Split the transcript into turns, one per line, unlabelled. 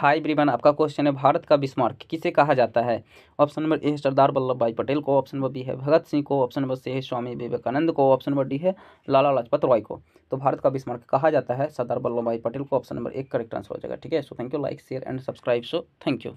high ब्रीवन आपका question है भारत का बिस्मार्क किसे कहा जाता है ऑप्शन नंबर ए है सरदार वल्लभ भाई पटेल को ऑप्शन नंबर बी है भगत सिंह को ऑप्शन नंबर सी है स्वामी विवेकानंद को ऑप्शन नंबर डी है लाला लाजपत रॉय को तो भारत का बिस्मार्क कहा जाता है सरदार वल्लभ भाई पटेल को ऑप्शन नंबर एक करेक्ट आंसर हो जाएगा ठीक है so thank you like share and subscribe so thank you